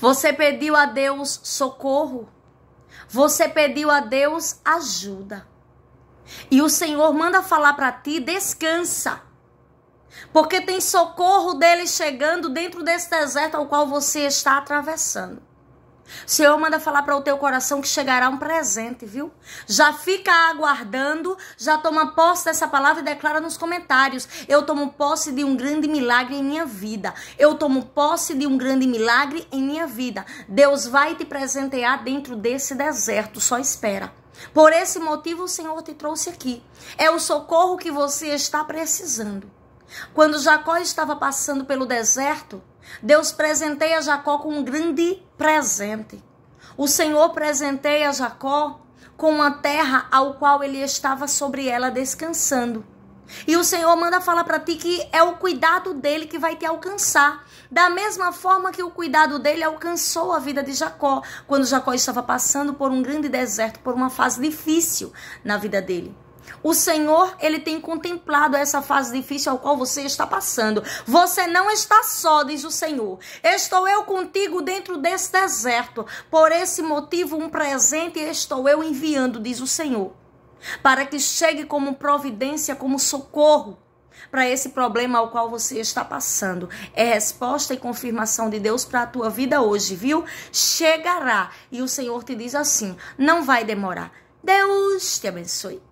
Você pediu a Deus socorro. Você pediu a Deus ajuda. E o Senhor manda falar para ti: descansa. Porque tem socorro dele chegando dentro desse deserto ao qual você está atravessando. O Senhor manda falar para o teu coração que chegará um presente, viu? Já fica aguardando, já toma posse dessa palavra e declara nos comentários. Eu tomo posse de um grande milagre em minha vida. Eu tomo posse de um grande milagre em minha vida. Deus vai te presentear dentro desse deserto, só espera. Por esse motivo o Senhor te trouxe aqui. É o socorro que você está precisando. Quando Jacó estava passando pelo deserto, Deus presenteia Jacó com um grande presente. O Senhor presenteia Jacó com uma terra ao qual ele estava sobre ela descansando. E o Senhor manda falar para ti que é o cuidado dele que vai te alcançar. Da mesma forma que o cuidado dele alcançou a vida de Jacó, quando Jacó estava passando por um grande deserto, por uma fase difícil na vida dele. O Senhor, ele tem contemplado essa fase difícil ao qual você está passando. Você não está só, diz o Senhor. Estou eu contigo dentro desse deserto. Por esse motivo, um presente estou eu enviando, diz o Senhor. Para que chegue como providência, como socorro para esse problema ao qual você está passando. É resposta e confirmação de Deus para a tua vida hoje, viu? Chegará. E o Senhor te diz assim: não vai demorar. Deus te abençoe.